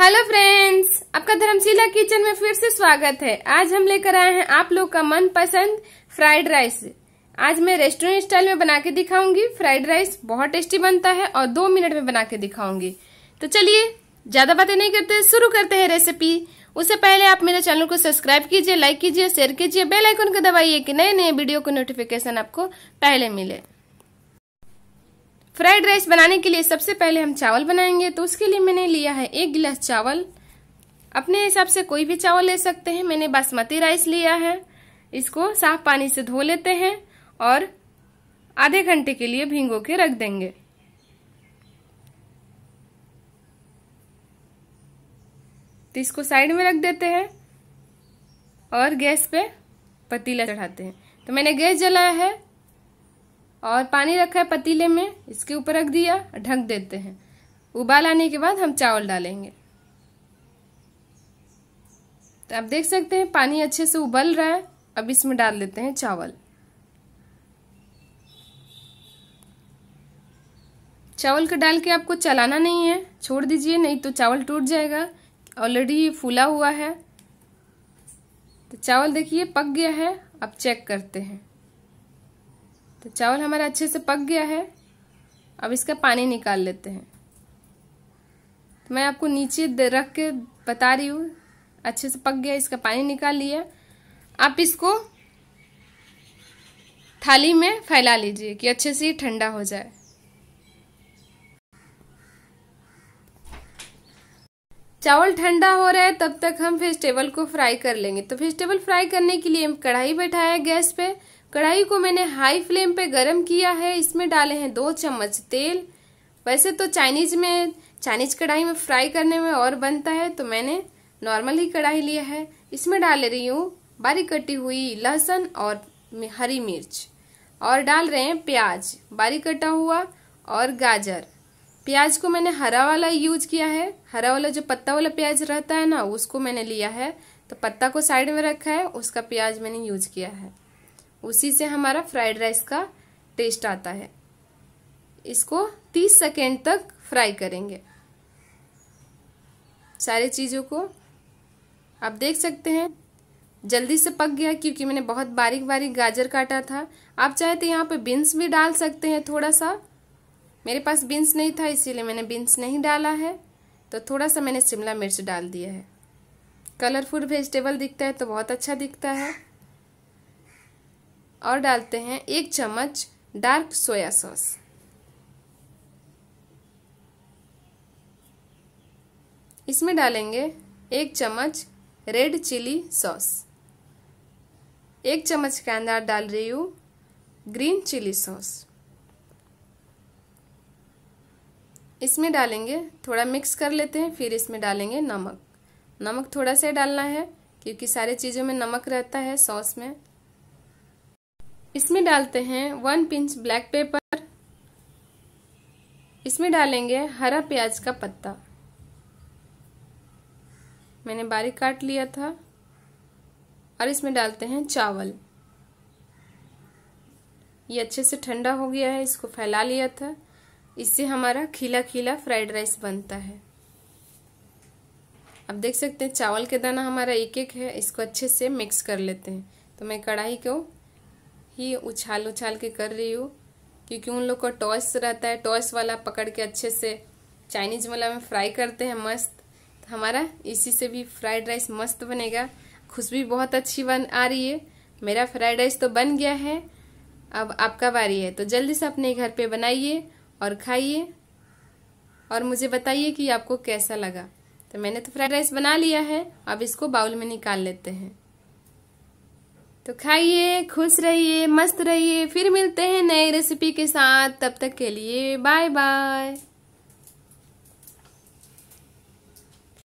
hello friends आपका Dharamshila kitchen में फिर से स्वागत है आज हम लेकर आए हैं आप लोग का मनपसंद फ्राइड राइस आज मैं रेस्टोरेंट स्टाइल में बना के दिखाऊंगी फ्राइड राइस बहुत टेस्टी बनता है और दो मिनट में बना के दिखाऊंगी तो चलिए ज्यादा बातें नहीं करते शुरू करते हैं रेसिपी उससे पहले आप मेरे चैनल को सब्सक्राइब कीजिए लाइक कीजिए शेयर कीजिए बेल आइकन को दबाइए कि नए नए वीडियो को नोटिफिकेशन आपको पहले मिले फ्राइड राइस बनाने के लिए सबसे पहले हम चावल बनाएंगे तो उसके लिए मैंने लिया है एक गिलास चावल अपने हिसाब से कोई भी चावल ले सकते हैं मैंने बासमती राइस लिया है इसको साफ पानी से धो लेते हैं और आधे घंटे के लिए भिंगो के रख देंगे तो इसको साइड में रख देते हैं और गैस पे पतीला चढ़ाते हैं तो मैंने गैस जलाया है और पानी रखा है पतीले में इसके ऊपर रख दिया ढक देते हैं उबाल आने के बाद हम चावल डालेंगे तो आप देख सकते हैं पानी अच्छे से उबल रहा है अब इसमें डाल देते हैं चावल चावल को डाल के आपको चलाना नहीं है छोड़ दीजिए नहीं तो चावल टूट जाएगा ऑलरेडी फूला हुआ है तो चावल देखिए पक गया है अब चेक करते हैं तो चावल हमारा अच्छे से पक गया है अब इसका पानी निकाल लेते हैं तो मैं आपको नीचे रख के बता रही हूँ अच्छे से पक गया इसका पानी निकाल लिया आप इसको थाली में फैला लीजिए कि अच्छे से ठंडा हो जाए चावल ठंडा हो रहा है तब तक हम वेजिटेबल को फ्राई कर लेंगे तो वेजिटेबल फ्राई करने के लिए कढ़ाई बैठाया गैस पे कढ़ाई को मैंने हाई फ्लेम पे गरम किया है इसमें डाले हैं दो चम्मच तेल वैसे तो चाइनीज में चाइनीज कढ़ाई में फ्राई करने में और बनता है तो मैंने नॉर्मल ही कढ़ाई लिया है इसमें डाल रही हूँ बारीक कटी हुई लहसुन और हरी मिर्च और डाल रहे हैं प्याज बारीक कटा हुआ और गाजर प्याज को मैंने हरा वाला यूज किया है हरा वाला जो पत्ता वाला प्याज रहता है ना उसको मैंने लिया है तो पत्ता को साइड में रखा है उसका प्याज मैंने यूज किया है उसी से हमारा फ्राइड राइस का टेस्ट आता है इसको 30 सेकेंड तक फ्राई करेंगे सारे चीज़ों को आप देख सकते हैं जल्दी से पक गया क्योंकि मैंने बहुत बारीक बारीक गाजर काटा था आप चाहे तो यहाँ पे बीन्स भी डाल सकते हैं थोड़ा सा मेरे पास बीन्स नहीं था इसीलिए मैंने बीन्स नहीं डाला है तो थोड़ा सा मैंने शिमला मिर्च डाल दिया है कलरफुल वेजिटेबल दिखता है तो बहुत अच्छा दिखता है और डालते हैं एक चम्मच डार्क सोया सॉस इसमें डालेंगे एक चम्मच रेड चिली सॉस एक चम्मच के अंदर डाल रही हूँ ग्रीन चिली सॉस इसमें डालेंगे थोड़ा मिक्स कर लेते हैं फिर इसमें डालेंगे नमक नमक थोड़ा सा डालना है क्योंकि सारे चीज़ों में नमक रहता है सॉस में इसमें डालते हैं वन पिंच ब्लैक पेपर इसमें डालेंगे हरा प्याज का पत्ता मैंने बारीक काट लिया था और इसमें डालते हैं चावल ये अच्छे से ठंडा हो गया है इसको फैला लिया था इससे हमारा खिला खिला फ्राइड राइस बनता है अब देख सकते हैं चावल के दाना हमारा एक एक है इसको अच्छे से मिक्स कर लेते हैं तो मैं कढ़ाई को ही उछाल उछाल के कर रही हूँ क्योंकि उन लोग को टॉस रहता है टॉस वाला पकड़ के अच्छे से चाइनीज वाला में फ्राई करते हैं मस्त तो हमारा इसी से भी फ्राइड राइस मस्त बनेगा खुशबू बहुत अच्छी बन आ रही है मेरा फ्राइड राइस तो बन गया है अब आपका बारी है तो जल्दी से अपने घर पे बनाइए और खाइए और मुझे बताइए कि आपको कैसा लगा तो मैंने तो फ्राइड राइस बना लिया है अब इसको बाउल में निकाल लेते हैं तो खाइए खुश रहिए मस्त रहिए फिर मिलते हैं नए रेसिपी के साथ तब तक के लिए बाय बाय